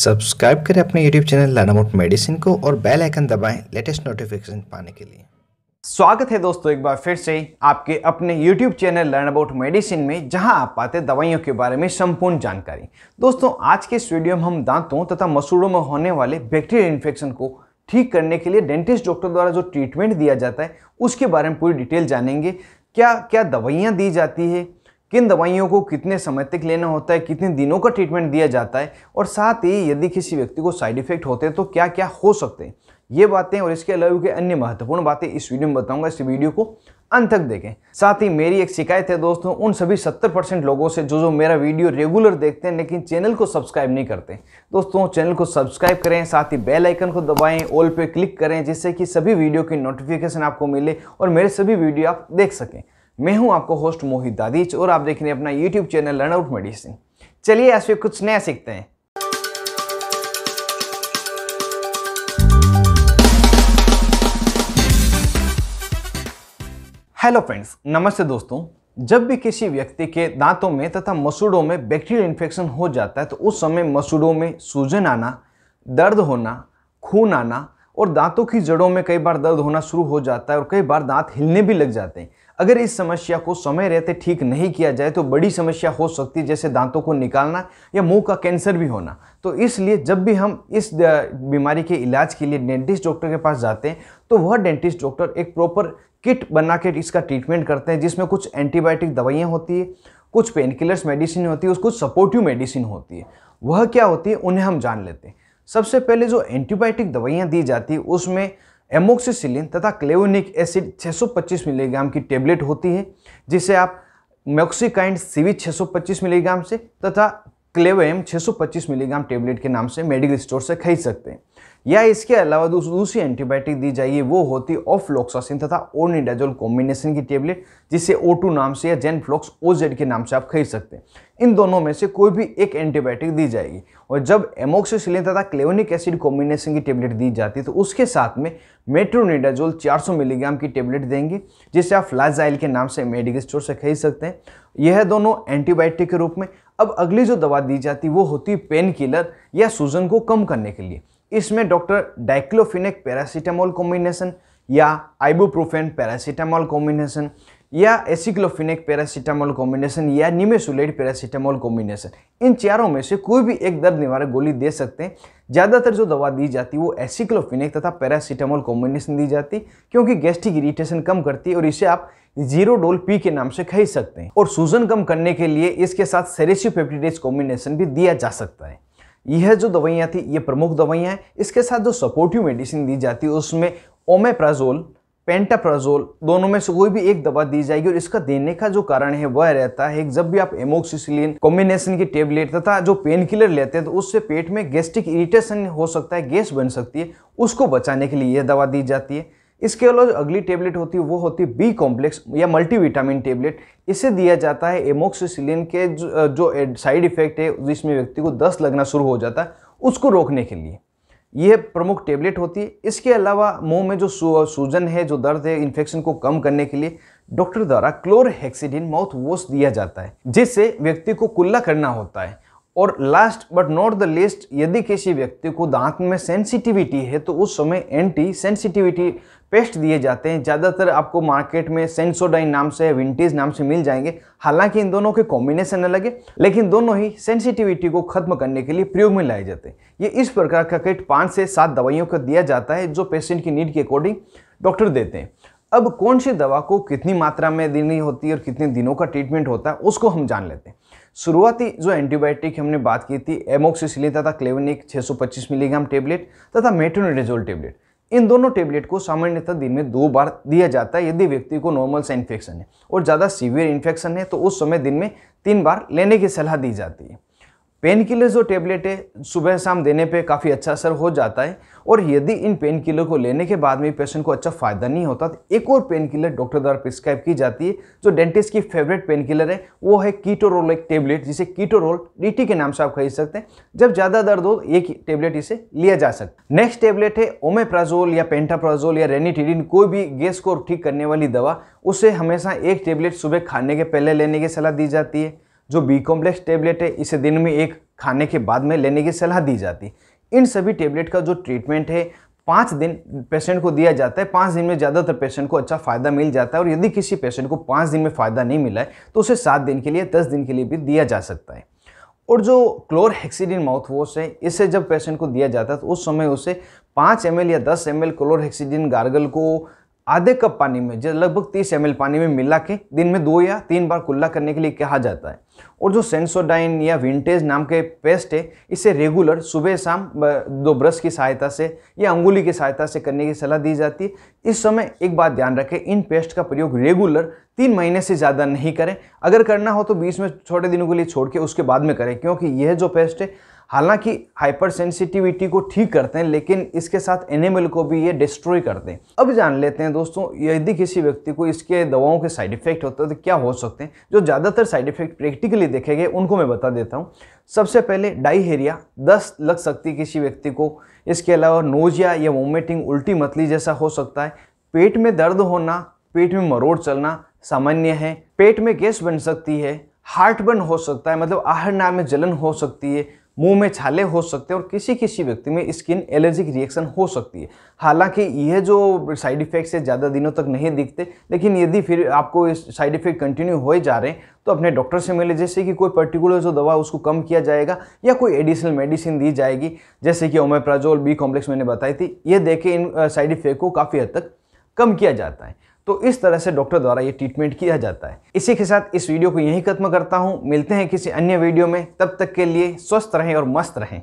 subscribe करें अपने YouTube channel लानामोट medicine को और बेल आइकन दबाएं लेटेस्ट नोटिफिकेशन पाने के लिए स्वागत है दोस्तों एक बार फिर से आपके अपने YouTube channel learn about medicine में जहां आप पाते दवाइयों के बारे में संपूर्ण जानकारी दोस्तों आज के इस वीडियो में हम दांतों तथा मसूड़ों में होने वाले बैक्टीरियल इन्फेक्शन को ठीक करने के लिए डेंटिस्ट डॉक्टर द्वारा जो ट्रीटमेंट दिया जाता है उसके बारे में पूरी डिटेल जानेंगे क्या क्या दवाइयाँ दी जाती है किन दवाइयों को कितने समय तक लेना होता है कितने दिनों का ट्रीटमेंट दिया जाता है और साथ ही यदि किसी व्यक्ति को साइड इफेक्ट होते हैं तो क्या क्या हो सकते हैं ये बातें और इसके अलावा की अन्य महत्वपूर्ण बातें इस वीडियो में बताऊंगा इस वीडियो को अंत तक देखें साथ ही मेरी एक शिकायत है दोस्तों उन सभी 70 परसेंट लोगों से जो जो मेरा वीडियो रेगुलर देखते हैं लेकिन चैनल को सब्सक्राइब नहीं करते दोस्तों चैनल को सब्सक्राइब करें साथ ही बेल आइकन को दबाएं ऑल पे क्लिक करें जिससे कि सभी वीडियो की नोटिफिकेशन आपको मिले और मेरे सभी वीडियो आप देख सकें मैं हूं आपको होस्ट मोहित दादीच और आप देख रहे हैं अपना YouTube channel learn out medicine चलिए ऐसे कुछ नया सीखते हैं हेलो फ्रेंड्स नमस्ते दोस्तों जब भी किसी व्यक्ति के दांतों में तथा मसूड़ों में बैक्टीरियल इन्फेक्शन हो जाता है तो उस समय मसूड़ों में सूजन आना दर्द होना खून आना और दांतों की जड़ों में कई बार दर्द होना शुरू हो जाता है और कई बार दांत हिलने भी लग जाते हैं अगर इस समस्या को समय रहते ठीक नहीं किया जाए तो बड़ी समस्या हो सकती है जैसे दांतों को निकालना या मुंह का कैंसर भी होना तो इसलिए जब भी हम इस बीमारी के इलाज के लिए डेंटिस्ट डॉक्टर के पास जाते हैं तो वह डेंटिस्ट डॉक्टर एक प्रॉपर किट बना के इसका ट्रीटमेंट करते हैं जिसमें कुछ एंटीबायोटिक दवाइयाँ होती है कुछ पेन किलर्स मेडिसिन होती है कुछ सपोर्टिव मेडिसिन होती है वह क्या होती है उन्हें हम जान लेते हैं सबसे पहले जो एंटीबायोटिक दवाइयाँ दी जाती है उसमें एमोक्सिसिलिन तथा क्लेवनिक एसिड 625 मिलीग्राम की टेबलेट होती है जिसे आप मैक्सिकाइंड सीवी 625 मिलीग्राम से तथा क्लेवेम 625 मिलीग्राम टेबलेट के नाम से मेडिकल स्टोर से खरीद सकते हैं या इसके अलावा दूसरी एंटीबायोटिक दी जाइए वो होती ऑफ्लोक्सासिन तथा ओनिडाजोल कॉम्बिनेशन की टेबलेट जिसे ओ नाम से या जेनफ्लॉक्स ओजेड के नाम से आप खरीद सकते हैं इन दोनों में से कोई भी एक एंटीबायोटिक दी जाएगी और जब एमोक्सिसिलिन तथा क्लेवनिक एसिड कॉम्बिनेशन की टेबलेट दी जाती है तो उसके साथ में मेट्रोनिडाजोल 400 मिलीग्राम की टेबलेट देंगे जिसे आप फ्लाजाइल के नाम से मेडिकल स्टोर से खरीद सकते हैं यह दोनों एंटीबायोटिक के रूप में अब अगली जो दवा दी जाती है वो होती है पेन किलर या सूजन को कम करने के लिए इसमें डॉक्टर डाइक्लोफिनिक पैरासीटामोल कॉम्बिनेशन या आइबोप्रोफेन पैरासीटामोल कॉम्बिनेशन या एसिक्लोफिनिक पैरासीटामोल कॉम्बिनेशन या निमेसुलेट पैरासीटामोल कॉम्बिनेशन इन चारों में से कोई भी एक दर्द निवारक गोली दे सकते हैं ज़्यादातर जो दवा दी जाती है वो एसिक्लोफिनिक तथा पैरासीटामोल कॉम्बिनेशन दी जाती क्योंकि गैस्ट्रिक इरिटेशन कम करती है और इसे आप जीरो डोल पी के नाम से खरीद सकते हैं और सूजन कम करने के लिए इसके साथ सेरेसियोपेप्टिडेज कॉम्बिनेशन भी दिया जा सकता है यह जो दवाइयाँ थी ये प्रमुख दवाइयाँ हैं इसके साथ जो सपोर्टिव मेडिसिन दी जाती है उसमें ओमेप्राजोल पेंटाप्राजोल दोनों में से कोई भी एक दवा दी जाएगी और इसका देने का जो कारण है वह रहता है जब भी आप एमोक्सिसिलिन कॉम्बिनेशन की टेबलेट तथा जो पेन किलर लेते हैं तो उससे पेट में गैस्ट्रिक इरिटेशन हो सकता है गैस बन सकती है उसको बचाने के लिए यह दवा दी जाती है इसके अलावा अगली टेबलेट होती है वो होती है बी कॉम्प्लेक्स या मल्टीविटामिन टेबलेट इसे दिया जाता है एमोक्सिसिलिन के जो, साइड इफेक्ट है जिसमें व्यक्ति को दस्त लगना शुरू हो जाता है उसको रोकने के लिए यह प्रमुख टेबलेट होती है इसके अलावा मुंह में जो सूजन है जो दर्द है इन्फेक्शन को कम करने के लिए डॉक्टर द्वारा क्लोरहेक्सीडिन माउथ वॉश दिया जाता है जिससे व्यक्ति को कुल्ला करना होता है और last but not the least यदि किसी व्यक्ति को दांत में सेंसिटिविटी है तो उस समय एंटी सेंसिटिविटी पेस्ट दिए जाते हैं ज़्यादातर आपको मार्केट में सेंसोडाइन नाम से विंटेज नाम से मिल जाएंगे हालांकि इन दोनों के कॉम्बिनेशन अलग है लेकिन दोनों ही सेंसिटिविटी को खत्म करने के लिए प्रयोग में लाए जाते हैं ये इस प्रकार का किट पाँच से सात दवाइयों का दिया जाता है जो पेशेंट की नीड के अकॉर्डिंग डॉक्टर देते हैं अब कौन सी दवा को कितनी मात्रा में देनी होती है और कितने दिनों का ट्रीटमेंट होता है उसको हम जान लेते हैं शुरुआती जो एंटीबायोटिक हमने बात की थी एमोक्सिसिलिन तथा क्लेवनिक 625 मिलीग्राम टेबलेट तथा मेटोनिडेजोल टेबलेट इन दोनों टेबलेट को सामान्यतः दिन में दो बार दिया जाता है यदि व्यक्ति को नॉर्मल सा इन्फेक्शन है और ज़्यादा सीवियर इन्फेक्शन है तो उस समय दिन में तीन बार लेने की सलाह दी जाती है पेन किलर जो टेबलेट है सुबह शाम देने पे काफ़ी अच्छा असर हो जाता है और यदि इन पेन किलर को लेने के बाद में पेशेंट को अच्छा फ़ायदा नहीं होता तो एक और पेन किलर डॉक्टर द्वारा प्रिस्क्राइब की जाती है जो डेंटिस्ट की फेवरेट पेन किलर है वो है कीटोरोल एक टेबलेट जिसे कीटोरोल डीटी के नाम से आप खरीद सकते हैं जब ज़्यादा दर्द हो एक टेबलेट इसे लिया जा सकता है नेक्स्ट टेबलेट है ओमेप्राजोल या पेंटाप्राजोल या रेनीटीडिन कोई भी गैस को ठीक करने वाली दवा उसे हमेशा एक टेबलेट सुबह खाने के पहले लेने की सलाह दी जाती है जो बी कॉम्प्लेक्स टेबलेट है इसे दिन में एक खाने के बाद में लेने की सलाह दी जाती इन सभी टेबलेट का जो ट्रीटमेंट है पाँच दिन पेशेंट को दिया जाता है पाँच दिन में ज़्यादातर पेशेंट को अच्छा फ़ायदा मिल जाता है और यदि किसी पेशेंट को पाँच दिन में फ़ायदा नहीं मिला है तो उसे सात दिन के लिए दस दिन के लिए भी दिया जा सकता है और जो क्लोरहेक्सीडिन माउथ वॉश है इसे जब पेशेंट को दिया जाता है तो उस समय उसे पाँच एम या दस एम एल क्लोरहेक्सीडिन गार्गल को आधे कप पानी में जो लगभग 30 एम पानी में मिला के दिन में दो या तीन बार कुल्ला करने के लिए कहा जाता है और जो सेंसोडाइन या विंटेज नाम के पेस्ट है इसे रेगुलर सुबह शाम दो ब्रश की सहायता से या अंगुली की सहायता से करने की सलाह दी जाती है इस समय एक बात ध्यान रखें इन पेस्ट का प्रयोग रेगुलर तीन महीने से ज़्यादा नहीं करें अगर करना हो तो बीच में छोटे दिनों के लिए छोड़ के उसके बाद में करें क्योंकि यह जो पेस्ट है हालांकि हाइपर सेंसिटिविटी को ठीक करते हैं लेकिन इसके साथ एनिमल को भी ये डिस्ट्रॉय करते हैं अब जान लेते हैं दोस्तों यदि किसी व्यक्ति को इसके दवाओं के साइड इफेक्ट होते हैं तो क्या हो सकते हैं जो ज़्यादातर साइड इफेक्ट प्रैक्टिकली देखे गए उनको मैं बता देता हूँ सबसे पहले डाइहेरिया दस लग सकती है किसी व्यक्ति को इसके अलावा नोजिया या वोमिटिंग उल्टी मतली जैसा हो सकता है पेट में दर्द होना पेट में मरोड़ चलना सामान्य है पेट में गैस बन सकती है हार्ट बर्न हो सकता है मतलब आहर नाम में जलन हो सकती है मुंह में छाले हो सकते हैं और किसी किसी व्यक्ति में स्किन एलर्जिक रिएक्शन हो सकती है हालांकि यह जो साइड इफेक्ट्स है ज़्यादा दिनों तक नहीं दिखते लेकिन यदि फिर आपको इस साइड इफेक्ट कंटिन्यू हो जा रहे हैं तो अपने डॉक्टर से मिले जैसे कि कोई पर्टिकुलर जो दवा उसको कम किया जाएगा या कोई एडिशनल मेडिसिन दी जाएगी जैसे कि ओमेप्राजोल बी कॉम्प्लेक्स मैंने बताई थी ये देखे इन साइड इफेक्ट को काफ़ी हद तक कम किया जाता है तो इस तरह से डॉक्टर द्वारा ये ट्रीटमेंट किया जाता है इसी के साथ इस वीडियो को यहीं खत्म करता हूँ मिलते हैं किसी अन्य वीडियो में तब तक के लिए स्वस्थ रहें और मस्त रहें